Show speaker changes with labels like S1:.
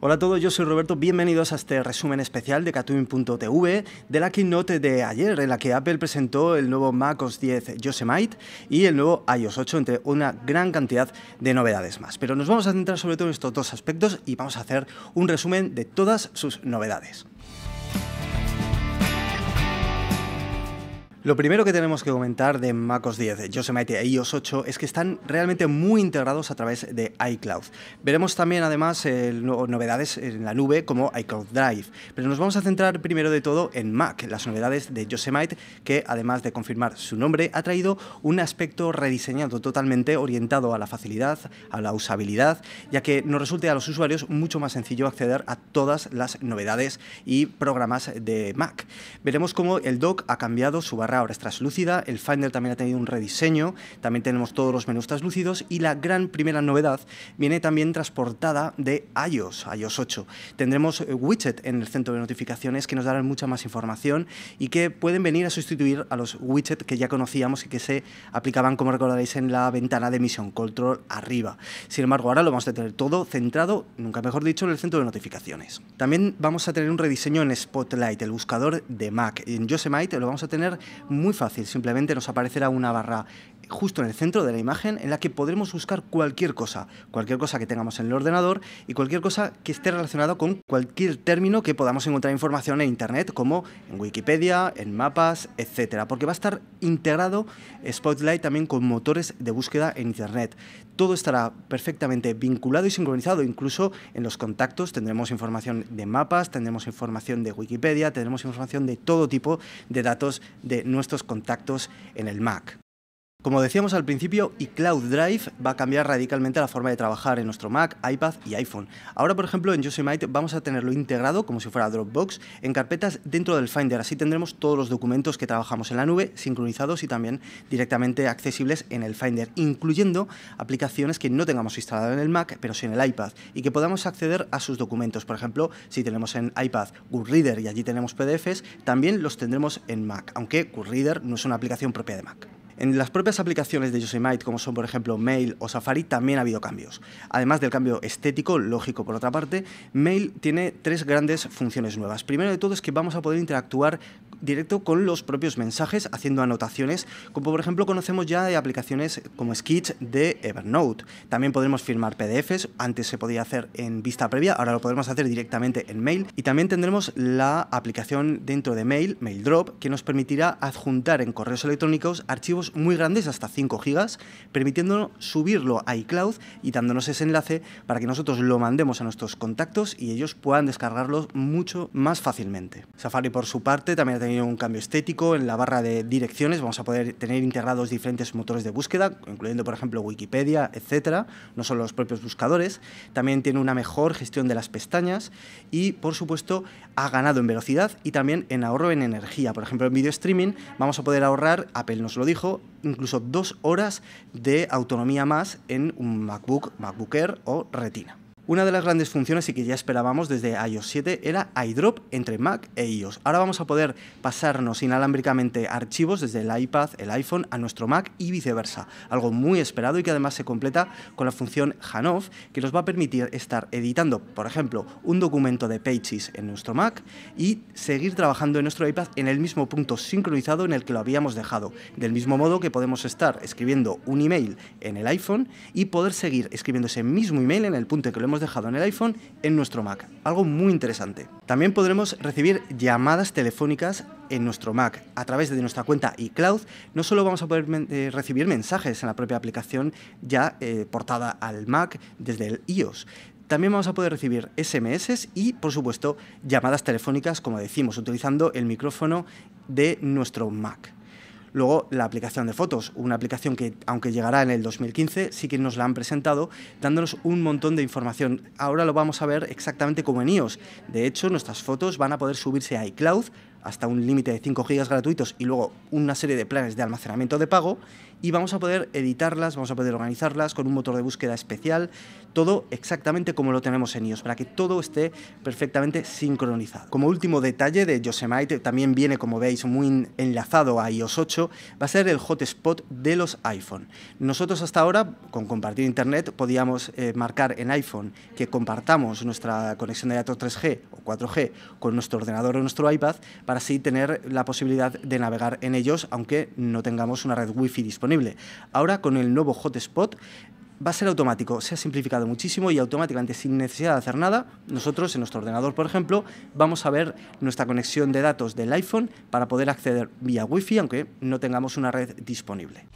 S1: Hola a todos, yo soy Roberto, bienvenidos a este resumen especial de Catooine.tv de la keynote de ayer en la que Apple presentó el nuevo macOS 10 Yosemite y el nuevo iOS 8 entre una gran cantidad de novedades más. Pero nos vamos a centrar sobre todo en estos dos aspectos y vamos a hacer un resumen de todas sus novedades. Lo primero que tenemos que comentar de MacOS 10, Yosemite e iOS 8 es que están realmente muy integrados a través de iCloud. Veremos también además eh, novedades en la nube como iCloud Drive, pero nos vamos a centrar primero de todo en Mac, las novedades de Yosemite que además de confirmar su nombre ha traído un aspecto rediseñado totalmente orientado a la facilidad, a la usabilidad, ya que nos resulte a los usuarios mucho más sencillo acceder a todas las novedades y programas de Mac. Veremos cómo el dock ha cambiado su barra ahora es traslúcida, el Finder también ha tenido un rediseño, también tenemos todos los menús traslúcidos y la gran primera novedad viene también transportada de iOS, iOS 8. Tendremos eh, widget en el centro de notificaciones que nos darán mucha más información y que pueden venir a sustituir a los widgets que ya conocíamos y que se aplicaban, como recordaréis, en la ventana de Mission Control arriba. Sin embargo, ahora lo vamos a tener todo centrado, nunca mejor dicho, en el centro de notificaciones. También vamos a tener un rediseño en Spotlight, el buscador de Mac. En Yosemite lo vamos a tener muy fácil, simplemente nos aparecerá una barra justo en el centro de la imagen en la que podremos buscar cualquier cosa, cualquier cosa que tengamos en el ordenador y cualquier cosa que esté relacionada con cualquier término que podamos encontrar información en Internet, como en Wikipedia, en mapas, etc. Porque va a estar integrado Spotlight también con motores de búsqueda en Internet. Todo estará perfectamente vinculado y sincronizado, incluso en los contactos tendremos información de mapas, tendremos información de Wikipedia, tendremos información de todo tipo de datos de nuestros contactos en el Mac. Como decíamos al principio, iCloud Drive va a cambiar radicalmente la forma de trabajar en nuestro Mac, iPad y iPhone. Ahora, por ejemplo, en Yosemite vamos a tenerlo integrado, como si fuera Dropbox, en carpetas dentro del Finder. Así tendremos todos los documentos que trabajamos en la nube, sincronizados y también directamente accesibles en el Finder, incluyendo aplicaciones que no tengamos instaladas en el Mac, pero sí en el iPad, y que podamos acceder a sus documentos. Por ejemplo, si tenemos en iPad Reader y allí tenemos PDFs, también los tendremos en Mac, aunque Goodreader no es una aplicación propia de Mac. En las propias aplicaciones de Yosemite, como son por ejemplo Mail o Safari, también ha habido cambios. Además del cambio estético, lógico por otra parte, Mail tiene tres grandes funciones nuevas. Primero de todo es que vamos a poder interactuar directo con los propios mensajes, haciendo anotaciones, como por ejemplo conocemos ya de aplicaciones como Sketch de Evernote. También podremos firmar PDFs, antes se podía hacer en vista previa, ahora lo podremos hacer directamente en Mail. Y también tendremos la aplicación dentro de Mail, MailDrop, que nos permitirá adjuntar en correos electrónicos archivos muy grandes, hasta 5 GB, permitiéndonos subirlo a iCloud y dándonos ese enlace para que nosotros lo mandemos a nuestros contactos y ellos puedan descargarlo mucho más fácilmente. Safari por su parte también ha un cambio estético en la barra de direcciones, vamos a poder tener integrados diferentes motores de búsqueda, incluyendo por ejemplo Wikipedia, etcétera, no solo los propios buscadores. También tiene una mejor gestión de las pestañas y por supuesto ha ganado en velocidad y también en ahorro en energía. Por ejemplo, en video streaming vamos a poder ahorrar, Apple nos lo dijo, incluso dos horas de autonomía más en un MacBook, MacBook Air o Retina. Una de las grandes funciones y que ya esperábamos desde iOS 7 era iDrop entre Mac e iOS. Ahora vamos a poder pasarnos inalámbricamente archivos desde el iPad, el iPhone a nuestro Mac y viceversa. Algo muy esperado y que además se completa con la función Hanoff que nos va a permitir estar editando, por ejemplo, un documento de Pages en nuestro Mac y seguir trabajando en nuestro iPad en el mismo punto sincronizado en el que lo habíamos dejado. Del mismo modo que podemos estar escribiendo un email en el iPhone y poder seguir escribiendo ese mismo email en el punto en que lo hemos dejado en el iPhone en nuestro Mac. Algo muy interesante. También podremos recibir llamadas telefónicas en nuestro Mac. A través de nuestra cuenta iCloud no solo vamos a poder eh, recibir mensajes en la propia aplicación ya eh, portada al Mac desde el iOS, también vamos a poder recibir SMS y, por supuesto, llamadas telefónicas, como decimos, utilizando el micrófono de nuestro Mac. Luego, la aplicación de fotos, una aplicación que, aunque llegará en el 2015, sí que nos la han presentado, dándonos un montón de información. Ahora lo vamos a ver exactamente como en iOS. De hecho, nuestras fotos van a poder subirse a iCloud hasta un límite de 5 GB gratuitos y luego una serie de planes de almacenamiento de pago y vamos a poder editarlas, vamos a poder organizarlas con un motor de búsqueda especial, todo exactamente como lo tenemos en iOS, para que todo esté perfectamente sincronizado. Como último detalle de Yosemite, también viene, como veis, muy enlazado a iOS 8, va a ser el hotspot de los iPhone. Nosotros hasta ahora, con compartir Internet, podíamos eh, marcar en iPhone que compartamos nuestra conexión de datos 3G o 4G con nuestro ordenador o nuestro iPad, para así tener la posibilidad de navegar en ellos, aunque no tengamos una red Wi-Fi disponible Ahora con el nuevo hotspot va a ser automático, se ha simplificado muchísimo y automáticamente, sin necesidad de hacer nada, nosotros en nuestro ordenador, por ejemplo, vamos a ver nuestra conexión de datos del iPhone para poder acceder vía Wi-Fi, aunque no tengamos una red disponible.